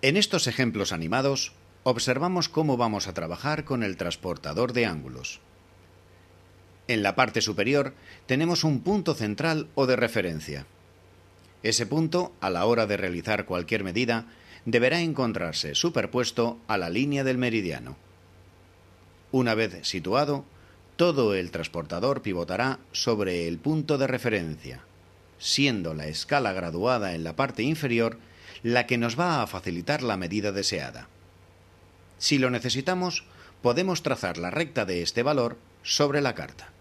En estos ejemplos animados, observamos cómo vamos a trabajar con el transportador de ángulos. En la parte superior tenemos un punto central o de referencia. Ese punto, a la hora de realizar cualquier medida, deberá encontrarse superpuesto a la línea del meridiano. Una vez situado, todo el transportador pivotará sobre el punto de referencia, siendo la escala graduada en la parte inferior la que nos va a facilitar la medida deseada. Si lo necesitamos, podemos trazar la recta de este valor sobre la carta.